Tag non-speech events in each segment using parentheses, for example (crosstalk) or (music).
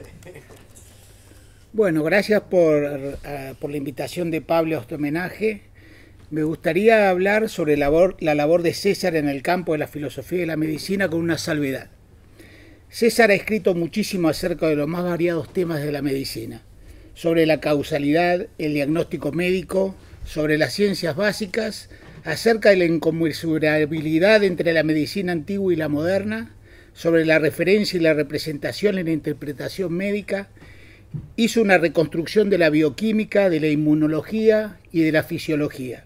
(laughs) Bueno, gracias eh, por, la invitación de Pablo a este homenaje. Me gustaría hablar sobre la labor de César en el campo de la filosofía y la medicina con una salvedad. César ha escrito muchísimo acerca de los más variados temas de la medicina, sobre la causalidad, el diagnóstico médico, sobre las ciencias básicas, acerca de la inconmensurabilidad entre la medicina antigua y la moderna, sobre la referencia y la representación en la interpretación médica, hizo una reconstrucción de la bioquímica, de la inmunología y de la fisiología.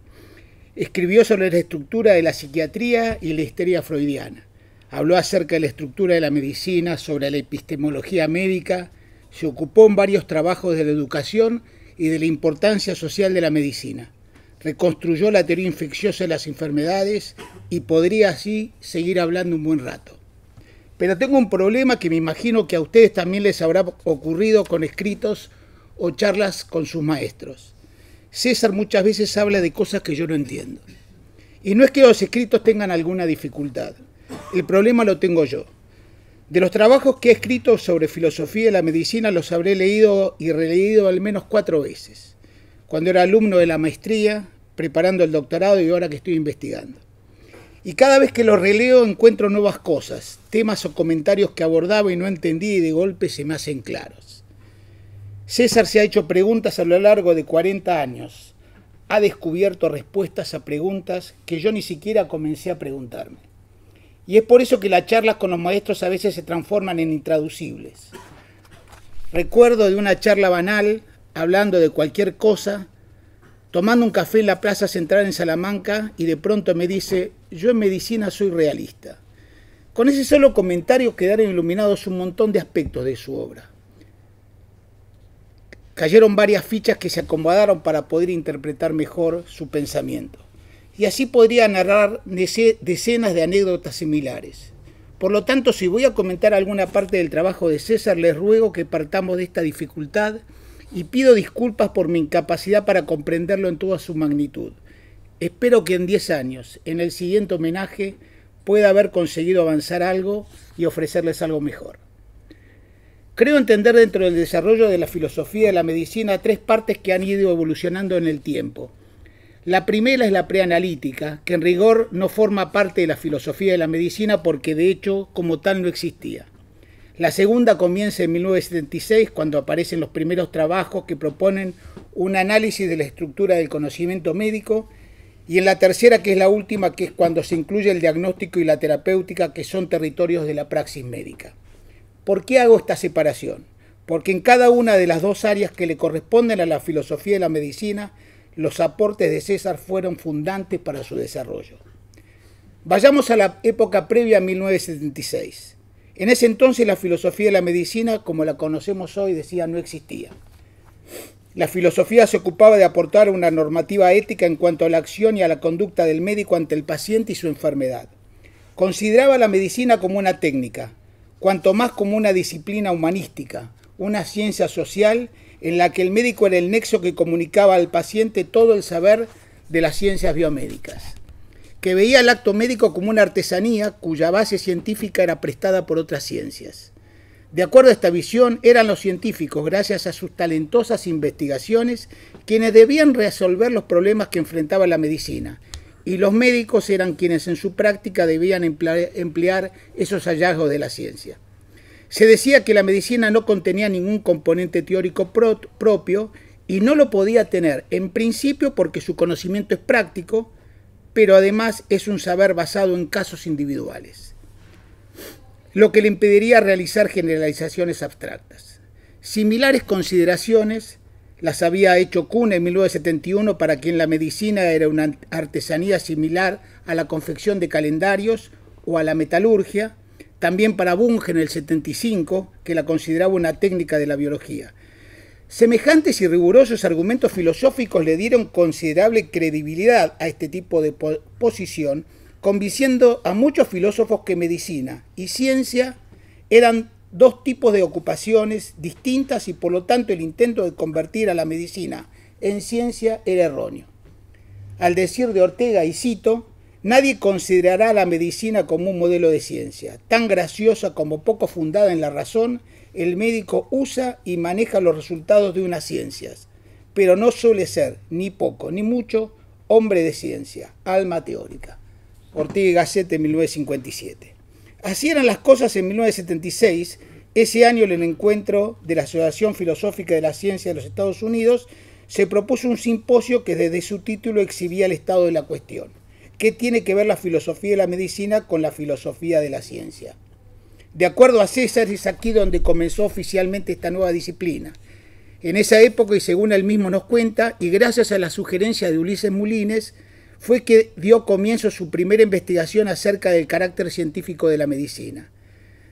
Escribió sobre la estructura de la psiquiatría y la histeria freudiana. Habló acerca de la estructura de la medicina, sobre la epistemología médica. Se ocupó en varios trabajos de la educación y de la importancia social de la medicina. Reconstruyó la teoría infecciosa de las enfermedades y podría así seguir hablando un buen rato. Pero tengo un problema que me imagino que a ustedes también les habrá ocurrido con escritos o charlas con sus maestros. César muchas veces habla de cosas que yo no entiendo. Y no es que los escritos tengan alguna dificultad. El problema lo tengo yo. De los trabajos que he escrito sobre filosofía y la medicina los habré leído y releído al menos cuatro veces, cuando era alumno de la maestría, preparando el doctorado y ahora que estoy investigando. Y cada vez que lo releo encuentro nuevas cosas, temas o comentarios que abordaba y no entendí y de golpe se me hacen claros. César se ha hecho preguntas a lo largo de 40 años. Ha descubierto respuestas a preguntas que yo ni siquiera comencé a preguntarme. Y es por eso que las charlas con los maestros a veces se transforman en intraducibles. Recuerdo de una charla banal, hablando de cualquier cosa, tomando un café en la plaza central en Salamanca y de pronto me dice, yo en medicina soy realista. Con ese solo comentario quedaron iluminados un montón de aspectos de su obra. Cayeron varias fichas que se acomodaron para poder interpretar mejor su pensamiento. Y así podría narrar decenas de anécdotas similares. Por lo tanto, si voy a comentar alguna parte del trabajo de César, les ruego que partamos de esta dificultad y pido disculpas por mi incapacidad para comprenderlo en toda su magnitud. Espero que en 10 años, en el siguiente homenaje, pueda haber conseguido avanzar algo y ofrecerles algo mejor. Creo entender dentro del desarrollo de la filosofía de la medicina tres partes que han ido evolucionando en el tiempo. La primera es la preanalítica, que en rigor no forma parte de la filosofía de la medicina porque de hecho como tal no existía. La segunda comienza en 1976 cuando aparecen los primeros trabajos que proponen un análisis de la estructura del conocimiento médico y en la tercera, que es la última, que es cuando se incluye el diagnóstico y la terapéutica, que son territorios de la praxis médica. ¿Por qué hago esta separación? Porque en cada una de las dos áreas que le corresponden a la filosofía de la medicina, los aportes de César fueron fundantes para su desarrollo. Vayamos a la época previa a 1976. En ese entonces la filosofía de la medicina, como la conocemos hoy, decía no existía. La filosofía se ocupaba de aportar una normativa ética en cuanto a la acción y a la conducta del médico ante el paciente y su enfermedad. Consideraba la medicina como una técnica, cuanto más como una disciplina humanística, una ciencia social en la que el médico era el nexo que comunicaba al paciente todo el saber de las ciencias biomédicas, que veía el acto médico como una artesanía cuya base científica era prestada por otras ciencias. De acuerdo a esta visión, eran los científicos, gracias a sus talentosas investigaciones, quienes debían resolver los problemas que enfrentaba la medicina, y los médicos eran quienes en su práctica debían emplear esos hallazgos de la ciencia. Se decía que la medicina no contenía ningún componente teórico propio y no lo podía tener, en principio porque su conocimiento es práctico, pero además es un saber basado en casos individuales lo que le impediría realizar generalizaciones abstractas. Similares consideraciones las había hecho Kuhn en 1971 para quien la medicina era una artesanía similar a la confección de calendarios o a la metalurgia, también para Bunge en el 75, que la consideraba una técnica de la biología. Semejantes y rigurosos argumentos filosóficos le dieron considerable credibilidad a este tipo de posición conviciendo a muchos filósofos que medicina y ciencia eran dos tipos de ocupaciones distintas y por lo tanto el intento de convertir a la medicina en ciencia era erróneo. Al decir de Ortega y cito, nadie considerará la medicina como un modelo de ciencia, tan graciosa como poco fundada en la razón, el médico usa y maneja los resultados de unas ciencias, pero no suele ser ni poco ni mucho hombre de ciencia, alma teórica. Ortega y 1957. Así eran las cosas en 1976, ese año en el encuentro de la Asociación Filosófica de la Ciencia de los Estados Unidos se propuso un simposio que desde su título exhibía el estado de la cuestión. ¿Qué tiene que ver la filosofía de la medicina con la filosofía de la ciencia? De acuerdo a César, es aquí donde comenzó oficialmente esta nueva disciplina. En esa época, y según él mismo nos cuenta, y gracias a la sugerencia de Ulises Mulines, fue que dio comienzo su primera investigación acerca del carácter científico de la medicina.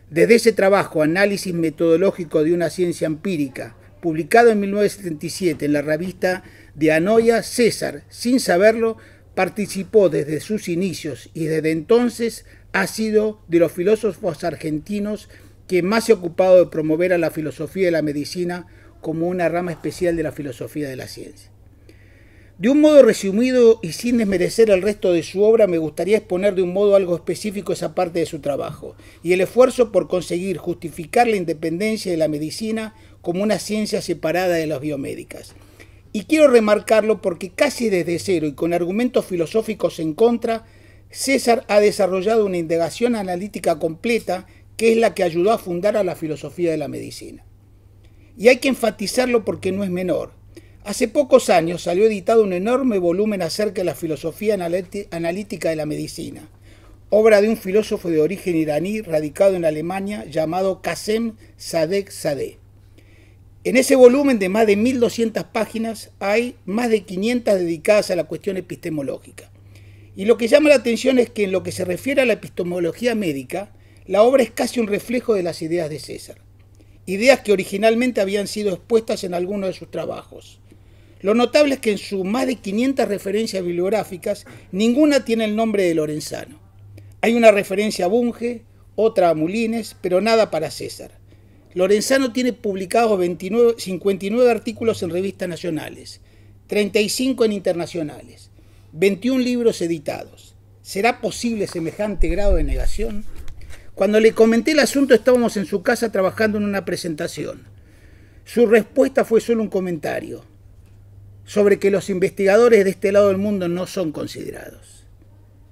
Desde ese trabajo, Análisis Metodológico de una Ciencia Empírica, publicado en 1977 en la revista de Anoia, César, sin saberlo, participó desde sus inicios y desde entonces ha sido de los filósofos argentinos que más se ha ocupado de promover a la filosofía de la medicina como una rama especial de la filosofía de la ciencia. De un modo resumido y sin desmerecer el resto de su obra, me gustaría exponer de un modo algo específico esa parte de su trabajo y el esfuerzo por conseguir justificar la independencia de la medicina como una ciencia separada de las biomédicas. Y quiero remarcarlo porque casi desde cero y con argumentos filosóficos en contra, César ha desarrollado una indagación analítica completa que es la que ayudó a fundar a la filosofía de la medicina. Y hay que enfatizarlo porque no es menor Hace pocos años salió editado un enorme volumen acerca de la filosofía analítica de la medicina, obra de un filósofo de origen iraní radicado en Alemania llamado Qasem Sadek Sadeh. En ese volumen de más de 1.200 páginas hay más de 500 dedicadas a la cuestión epistemológica. Y lo que llama la atención es que en lo que se refiere a la epistemología médica, la obra es casi un reflejo de las ideas de César, ideas que originalmente habían sido expuestas en algunos de sus trabajos. Lo notable es que en sus más de 500 referencias bibliográficas, ninguna tiene el nombre de Lorenzano. Hay una referencia a Bunge, otra a Mulines, pero nada para César. Lorenzano tiene publicados 59 artículos en revistas nacionales, 35 en internacionales, 21 libros editados. ¿Será posible semejante grado de negación? Cuando le comenté el asunto estábamos en su casa trabajando en una presentación. Su respuesta fue solo un comentario sobre que los investigadores de este lado del mundo no son considerados.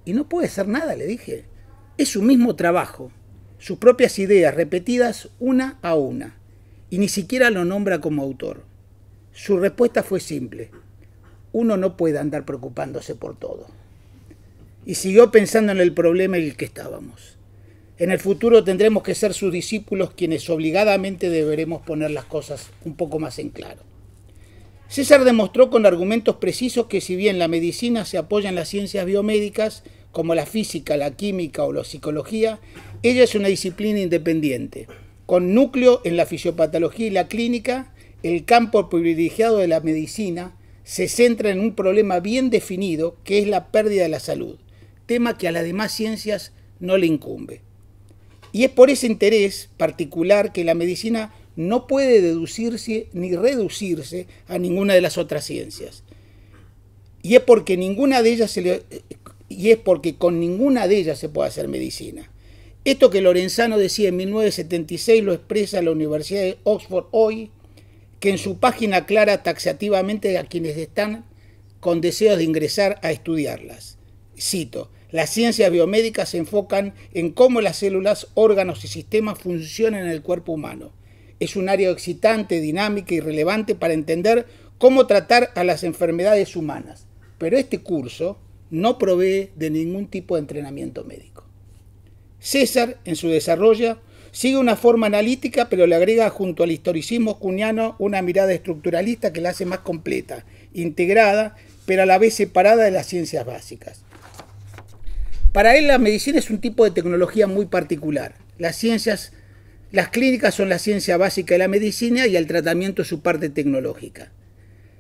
Y no puede ser nada, le dije. Es su mismo trabajo, sus propias ideas repetidas una a una, y ni siquiera lo nombra como autor. Su respuesta fue simple. Uno no puede andar preocupándose por todo. Y siguió pensando en el problema en el que estábamos. En el futuro tendremos que ser sus discípulos quienes obligadamente deberemos poner las cosas un poco más en claro. César demostró con argumentos precisos que si bien la medicina se apoya en las ciencias biomédicas, como la física, la química o la psicología, ella es una disciplina independiente, con núcleo en la fisiopatología y la clínica, el campo privilegiado de la medicina se centra en un problema bien definido que es la pérdida de la salud, tema que a las demás ciencias no le incumbe. Y es por ese interés particular que la medicina no puede deducirse ni reducirse a ninguna de las otras ciencias. Y es porque ninguna de ellas se eh, y es porque con ninguna de ellas se puede hacer medicina. Esto que Lorenzano decía en 1976 lo expresa la Universidad de Oxford hoy, que en su página aclara taxativamente a quienes están con deseos de ingresar a estudiarlas. Cito, las ciencias biomédicas se enfocan en cómo las células, órganos y sistemas funcionan en el cuerpo humano es un área excitante, dinámica y relevante para entender cómo tratar a las enfermedades humanas. Pero este curso no provee de ningún tipo de entrenamiento médico. César, en su desarrollo, sigue una forma analítica, pero le agrega junto al historicismo cuniano una mirada estructuralista que la hace más completa, integrada, pero a la vez separada de las ciencias básicas. Para él la medicina es un tipo de tecnología muy particular. Las ciencias las clínicas son la ciencia básica de la medicina y el tratamiento es su parte tecnológica.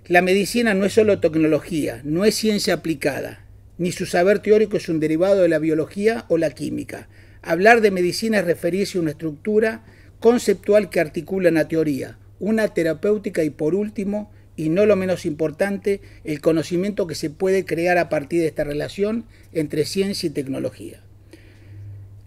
La medicina no es solo tecnología, no es ciencia aplicada, ni su saber teórico es un derivado de la biología o la química. Hablar de medicina es referirse a una estructura conceptual que articula una teoría, una terapéutica y por último, y no lo menos importante, el conocimiento que se puede crear a partir de esta relación entre ciencia y tecnología.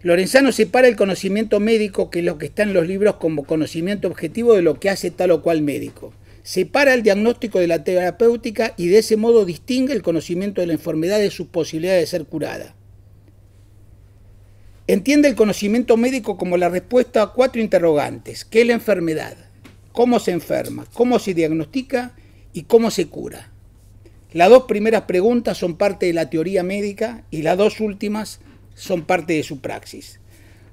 Lorenzano separa el conocimiento médico, que es lo que está en los libros como conocimiento objetivo, de lo que hace tal o cual médico. Separa el diagnóstico de la terapéutica y de ese modo distingue el conocimiento de la enfermedad de sus posibilidades de ser curada. Entiende el conocimiento médico como la respuesta a cuatro interrogantes. ¿Qué es la enfermedad? ¿Cómo se enferma? ¿Cómo se diagnostica? ¿Y cómo se cura? Las dos primeras preguntas son parte de la teoría médica y las dos últimas son parte de su praxis.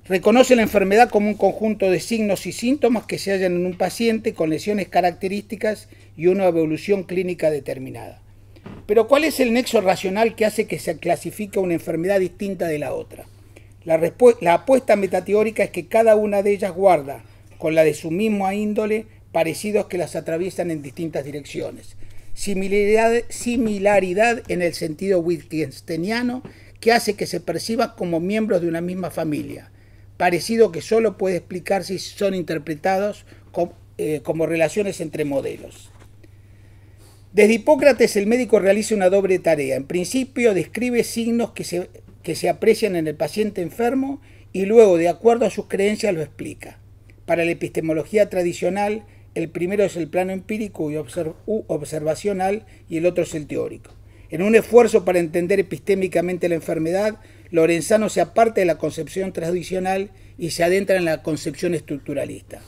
Reconoce la enfermedad como un conjunto de signos y síntomas que se hallan en un paciente con lesiones características y una evolución clínica determinada. Pero ¿cuál es el nexo racional que hace que se clasifique una enfermedad distinta de la otra? La, apuesta metateórica es que cada una de ellas guarda, con la de su misma índole, parecidos que las atraviesan en distintas direcciones. similaridad en el sentido wittgensteiniano que hace que se perciba como miembros de una misma familia, parecido que solo puede explicar si son interpretados eh, como, relaciones entre modelos. Desde Hipócrates el médico realiza una doble tarea. En principio describe signos que se, se aprecian en el paciente enfermo y luego, de acuerdo a sus creencias, lo explica. Para la epistemología tradicional, el primero es el plano empírico y observacional y el otro es el teórico. En un esfuerzo para entender epistémicamente la enfermedad, Lorenzano se aparta de la concepción tradicional y se adentra en la concepción estructuralista.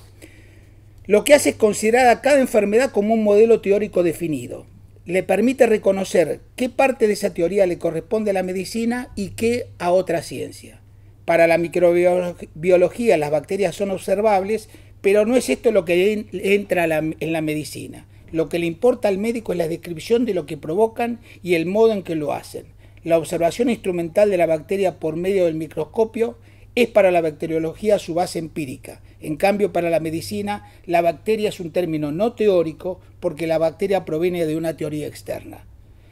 Lo que hace es considerar a cada enfermedad como un modelo teórico definido. Le permite reconocer qué parte de esa teoría le corresponde a la medicina y qué a otra ciencia. Para la microbiología las bacterias son observables, pero no es esto lo que entra en la medicina. Lo que le importa al médico es la descripción de lo que provocan y el modo en que lo hacen. La observación instrumental de la bacteria por medio del microscopio es para la bacteriología su base empírica. En cambio, para la medicina, la bacteria es un término no teórico porque la bacteria proviene de una teoría externa.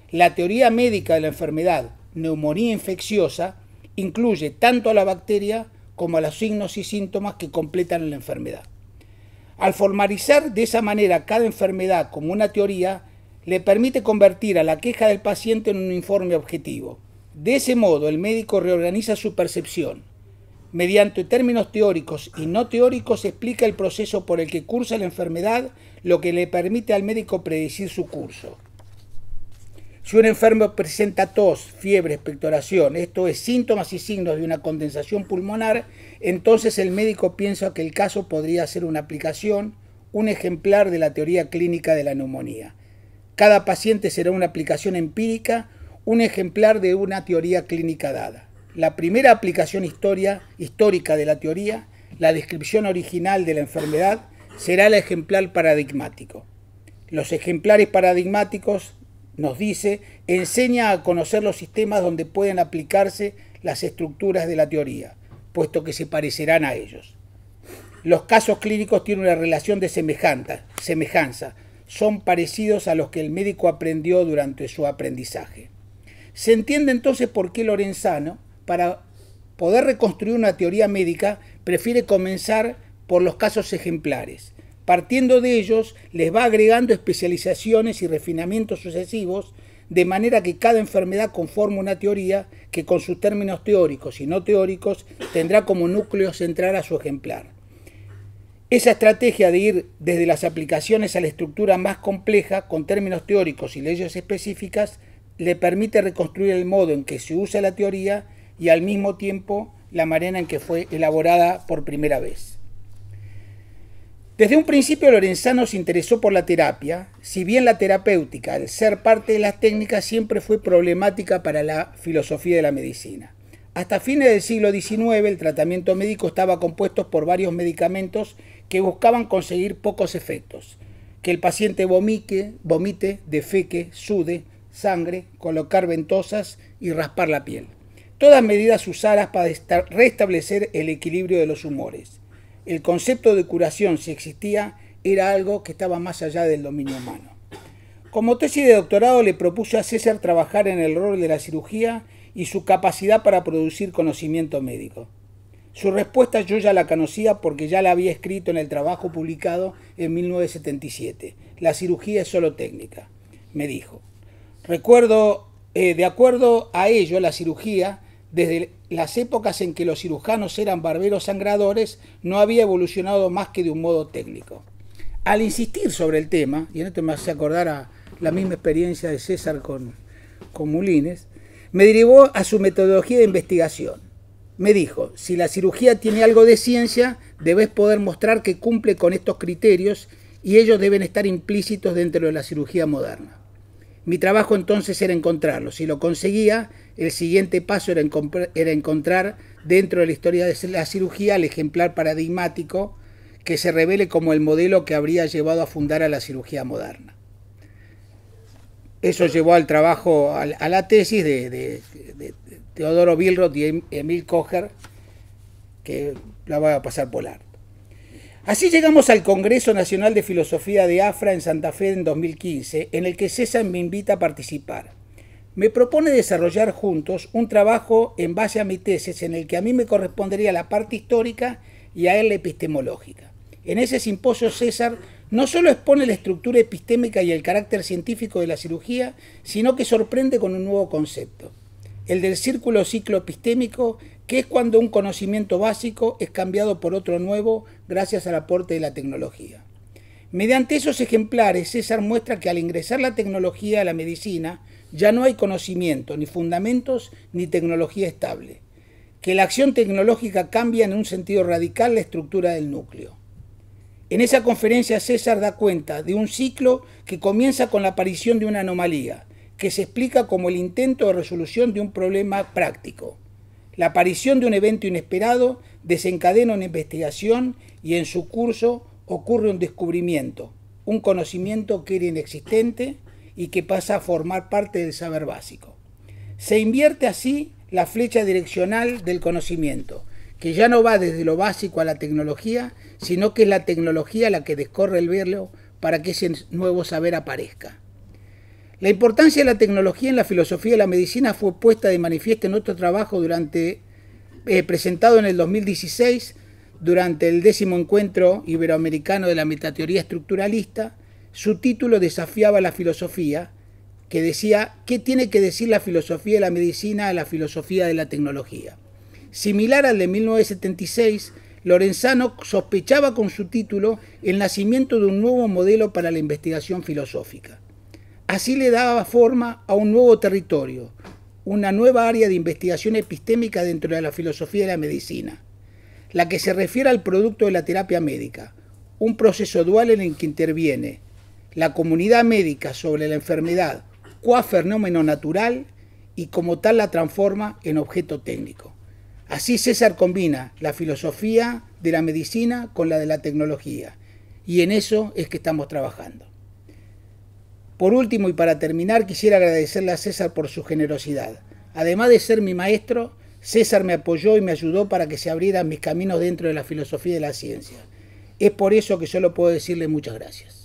La teoría médica de la enfermedad, neumonía infecciosa, incluye tanto a la bacteria como a los signos y síntomas que completan la enfermedad. Al formalizar de esa manera cada enfermedad como una teoría, le permite convertir a la queja del paciente en un informe objetivo. De ese modo, el médico reorganiza su percepción. Mediante términos teóricos y no teóricos explica el proceso por el que cursa la enfermedad, lo que le permite al médico predecir su curso. Si un enfermo presenta tos, fiebre, expectoración, esto es síntomas y signos de una condensación pulmonar, entonces el médico piensa que el caso podría ser una aplicación, un ejemplar de la teoría clínica de la neumonía. Cada paciente será una aplicación empírica, un ejemplar de una teoría clínica dada. La primera aplicación histórica de la teoría, la descripción original de la enfermedad, será el ejemplar paradigmático. Los ejemplares paradigmáticos nos dice, enseña a conocer los sistemas donde pueden aplicarse las estructuras de la teoría, puesto que se parecerán a ellos. Los casos clínicos tienen una relación de semejanza, son parecidos a los que el médico aprendió durante su aprendizaje. Se entiende entonces por qué Lorenzano, para poder reconstruir una teoría médica, prefiere comenzar por los casos ejemplares, Partiendo de ellos, les va agregando especializaciones y refinamientos sucesivos, de manera que cada enfermedad conforma una teoría que con sus términos teóricos y no teóricos tendrá como núcleo central a su ejemplar. Esa estrategia de ir desde las aplicaciones a la estructura más compleja, con términos teóricos y leyes específicas, le permite reconstruir el modo en que se usa la teoría y al mismo tiempo la manera en que fue elaborada por primera vez. Desde un principio Lorenzano se interesó por la terapia, si bien la terapéutica, al ser parte de las técnicas, siempre fue problemática para la filosofía de la medicina. Hasta fines del siglo XIX el tratamiento médico estaba compuesto por varios medicamentos que buscaban conseguir pocos efectos, que el paciente vomite, defeque, sude, sangre, colocar ventosas y raspar la piel. Todas medidas usadas para restablecer el equilibrio de los humores el concepto de curación, si existía, era algo que estaba más allá del dominio humano. Como tesis de doctorado le propuso a César trabajar en el rol de la cirugía y su capacidad para producir conocimiento médico. Su respuesta yo ya la conocía porque ya la había escrito en el trabajo publicado en 1977. La cirugía es solo técnica, me dijo. Recuerdo, eh, de acuerdo a ello, la cirugía desde las épocas en que los cirujanos eran barberos sangradores, no había evolucionado más que de un modo técnico. Al insistir sobre el tema, y en esto me hace acordar a la misma experiencia de César con, con Mulines, me derivó a su metodología de investigación. Me dijo, si la cirugía tiene algo de ciencia, debes poder mostrar que cumple con estos criterios y ellos deben estar implícitos dentro de la cirugía moderna. Mi trabajo entonces era encontrarlo. Si lo conseguía, el siguiente paso era, encontrar dentro de la historia de la cirugía el ejemplar paradigmático que se revele como el modelo que habría llevado a fundar a la cirugía moderna. Eso llevó al trabajo, a, la tesis de, Teodoro Bilroth y em-, Emil Kocher, que la voy a pasar por Así llegamos al Congreso Nacional de Filosofía de AFRA en Santa Fe en 2015, en el que César me invita a participar. Me propone desarrollar juntos un trabajo en base a mi tesis en el que a mí me correspondería la parte histórica y a él la epistemológica. En ese simposio César no solo expone la estructura epistémica y el carácter científico de la cirugía, sino que sorprende con un nuevo concepto, el del círculo ciclo epistémico que es cuando un conocimiento básico es cambiado por otro nuevo gracias al aporte de la tecnología. Mediante esos ejemplares, César muestra que al ingresar la tecnología a la medicina, ya no hay conocimiento, ni fundamentos, ni tecnología estable, que la acción tecnológica cambia en un sentido radical la estructura del núcleo. En esa conferencia César da cuenta de un ciclo que comienza con la aparición de una anomalía, que se explica como el intento de resolución de un problema práctico la aparición de un evento inesperado desencadena una investigación y en su curso ocurre un descubrimiento, un conocimiento que era inexistente y que pasa a formar parte del saber básico. Se invierte así la flecha direccional del conocimiento, que ya no va desde lo básico a la tecnología, sino que es la tecnología la que descorre el verlo para que ese nuevo saber aparezca. La importancia de la tecnología en la filosofía de la medicina fue puesta de manifiesto en otro trabajo durante, eh, presentado en el 2016 durante el décimo encuentro iberoamericano de la metateoría estructuralista. Su título desafiaba la filosofía, que decía, ¿qué tiene que decir la filosofía de la medicina a la filosofía de la tecnología? Similar al de 1976, Lorenzano sospechaba con su título el nacimiento de un nuevo modelo para la investigación filosófica. Así le daba forma a un nuevo territorio, una nueva área de investigación epistémica dentro de la filosofía de la medicina, la que se refiere al producto de la terapia médica, un proceso dual en el que interviene la comunidad médica sobre la enfermedad cua fenómeno natural y como tal la transforma en objeto técnico. Así César combina la filosofía de la medicina con la de la tecnología y en eso es que estamos trabajando. Por último y para terminar, quisiera agradecerle a César por su generosidad. Además de ser mi maestro, César me apoyó y me ayudó para que se abrieran mis caminos dentro de la filosofía de la ciencia. Es por eso que solo puedo decirle muchas gracias.